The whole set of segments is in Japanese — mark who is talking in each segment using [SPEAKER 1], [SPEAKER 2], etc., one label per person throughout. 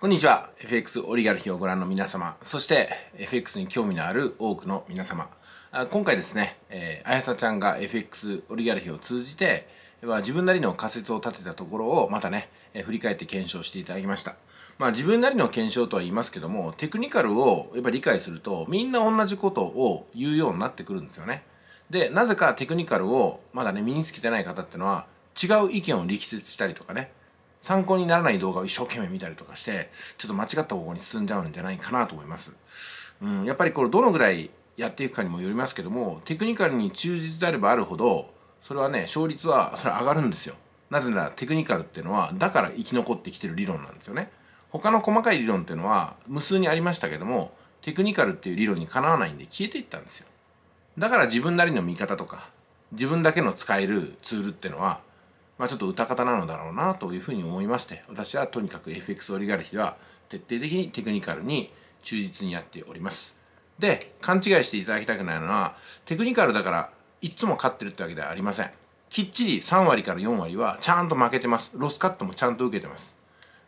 [SPEAKER 1] こんにちは。FX オリガルヒをご覧の皆様、そして FX に興味のある多くの皆様。今回ですね、えー、あやさちゃんが FX オリガルヒを通じて、ま自分なりの仮説を立てたところをまたね、えー、振り返って検証していただきました。まあ自分なりの検証とは言いますけども、テクニカルをやっぱ理解すると、みんな同じことを言うようになってくるんですよね。で、なぜかテクニカルをまだね、身につけてない方ってのは、違う意見を力説したりとかね、参考にならない動画を一生懸命見たりとかして、ちょっと間違った方向に進んじゃうんじゃないかなと思います。うん、やっぱりこれどのぐらいやっていくかにもよりますけども、テクニカルに忠実であればあるほど、それはね、勝率は、それ上がるんですよ。なぜならテクニカルっていうのは、だから生き残ってきてる理論なんですよね。他の細かい理論っていうのは、無数にありましたけども、テクニカルっていう理論にかなわないんで消えていったんですよ。だから自分なりの見方とか、自分だけの使えるツールっていうのは、まあ、ちょっと歌方なのだろうなというふうに思いまして私はとにかく FX オリガルヒは徹底的にテクニカルに忠実にやっておりますで勘違いしていただきたくないのはテクニカルだからいつも勝ってるってわけではありませんきっちり3割から4割はちゃんと負けてますロスカットもちゃんと受けてます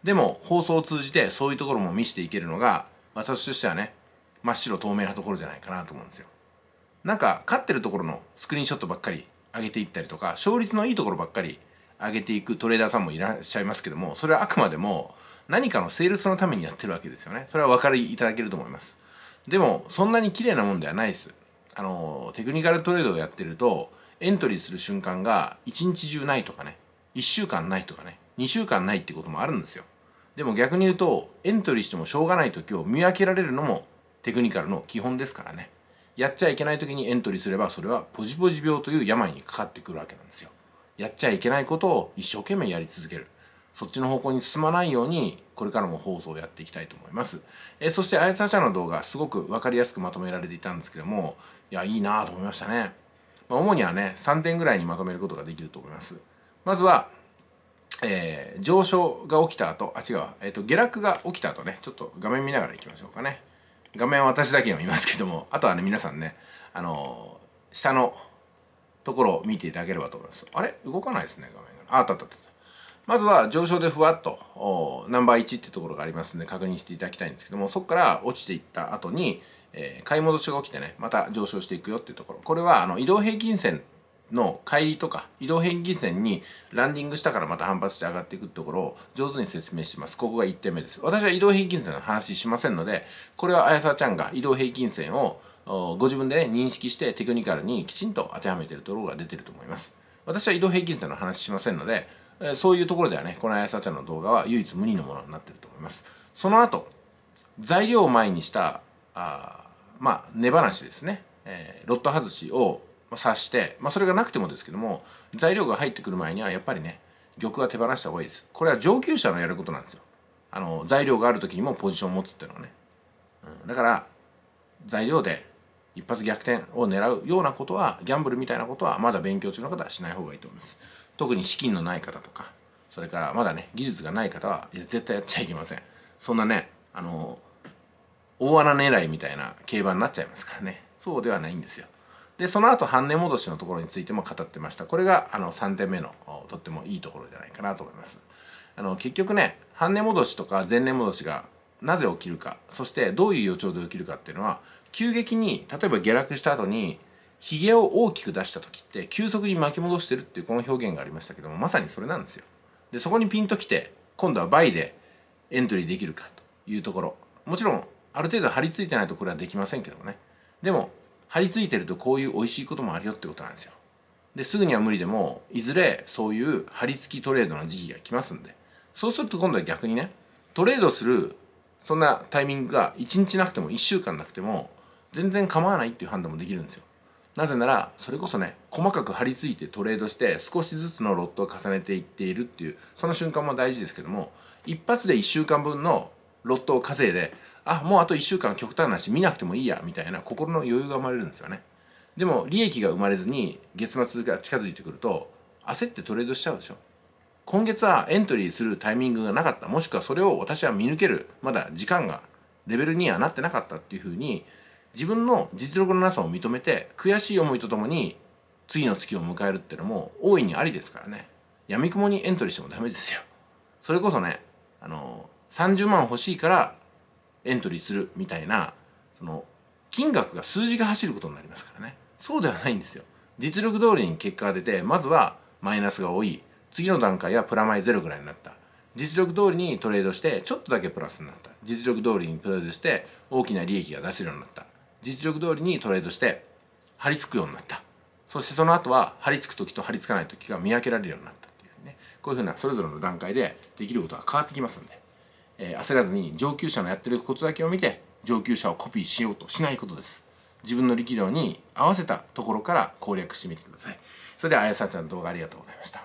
[SPEAKER 1] でも放送を通じてそういうところも見せていけるのが私としてはね真っ白透明なところじゃないかなと思うんですよなんか勝ってるところのスクリーンショットばっかり上げていったりとか勝率のいいところばっかり上げていくトレーダーさんもいらっしゃいますけどもそれはあくまでも何かのセールスのためにやってるわけですよねそれはお分かりいただけると思いますでもそんなに綺麗なもんではないですあのテクニカルトレードをやってるとエントリーする瞬間が1日中ないとかね1週間ないとかね2週間ないってこともあるんですよでも逆に言うとエントリーしてもしょうがない時を見分けられるのもテクニカルの基本ですからねやっちゃいけない時にエントリーすればそれはポジポジ病という病にかかってくるわけなんですよやっちゃいけないことを一生懸命やり続ける。そっちの方向に進まないように、これからも放送をやっていきたいと思います。えー、そして、あやさちゃの動画、すごく分かりやすくまとめられていたんですけども、いや、いいなと思いましたね。まあ、主にはね、3点ぐらいにまとめることができると思います。まずは、えー、上昇が起きた後、あ、違う、えっ、ー、と、下落が起きた後ね、ちょっと画面見ながら行きましょうかね。画面は私だけが見ますけども、あとはね、皆さんね、あのー、下のところを見ていただければと思います。あれ動かないですね、画面が。あ、あったあったあった。まずは上昇でふわっとナンバー1ってところがありますんで確認していただきたいんですけどもそこから落ちていった後に、えー、買い戻しが起きてねまた上昇していくよっていうところこれはあの移動平均線の帰りとか移動平均線にランディングしたからまた反発して上がっていくところを上手に説明してます。ここが1点目です。私は移動平均線の話しませんので、これは綾さちゃんが移動平均線をご自分で、ね、認識してテクニカルにきちんと当てはめてるところが出てると思います。私は移動平均線の話しませんので、えそういうところではね、このあやさちゃんの動画は唯一無二のものになってると思います。その後、材料を前にした、あまあ、根放しですね、えー、ロット外しを刺して、まあ、それがなくてもですけども、材料が入ってくる前にはやっぱりね、玉は手放した方がいいです。これは上級者のやることなんですよ。あの、材料がある時にもポジションを持つっていうのはね。うん、だから、材料で一発逆転を狙うようなことはギャンブルみたいなことはまだ勉強中の方はしない方がいいと思います特に資金のない方とかそれからまだね技術がない方はいや絶対やっちゃいけませんそんなねあの大穴狙いみたいな競馬になっちゃいますからねそうではないんですよでその後半値戻しのところについても語ってましたこれがあの3点目のとってもいいところじゃないかなと思いますあの結局ね半値戻しとか前年戻しがなぜ起きるかそしてどういう予兆で起きるかっていうのは急激に例えば下落した後にヒゲを大きく出した時って急速に巻き戻してるっていうこの表現がありましたけどもまさにそれなんですよ。でそこにピンときて今度は倍でエントリーできるかというところもちろんある程度張り付いてないとこれはできませんけどもねでも張り付いてるとこういう美味しいこともあるよってことなんですよ。ですぐには無理でもいずれそういう張り付きトレードの時期が来ますんでそうすると今度は逆にねトレードするそんなタイミングが1日なくても1週間なくても全然構わないっていう判断もできるんですよなぜならそれこそね細かく張り付いてトレードして少しずつのロットを重ねていっているっていうその瞬間も大事ですけども一発で1週間分のロットを稼いであもうあと1週間極端なし見なくてもいいやみたいな心の余裕が生まれるんですよねでも利益が生まれずに月末が近づいてくると焦ってトレードしちゃうでしょ今月はエントリーするタイミングがなかったもしくはそれを私は見抜けるまだ時間がレベルにはなってなかったっていうふうに自分の実力のなさを認めて悔しい思いとともに次の月を迎えるっていうのも大いにありですからねやみくもにエントリーしてもダメですよそれこそねあの30万欲しいからエントリーするみたいなその金額が数字が走ることになりますからねそうではないんですよ実力通りに結果が出てまずはマイナスが多い次の段階はプラマイゼロぐらいになった実力通りにトレードしてちょっとだけプラスになった実力通りにトレードして大きな利益が出せるようになった実力通りにトレードして張り付くようになったそしてその後は張り付く時と張り付かない時が見分けられるようになったっていうねこういうふうなそれぞれの段階でできることが変わってきますんで、えー、焦らずに上級者のやってることだけを見て上級者をコピーしようとしないことです自分の力量に合わせたところから攻略してみてくださいそれではあやさちゃんの動画ありがとうございました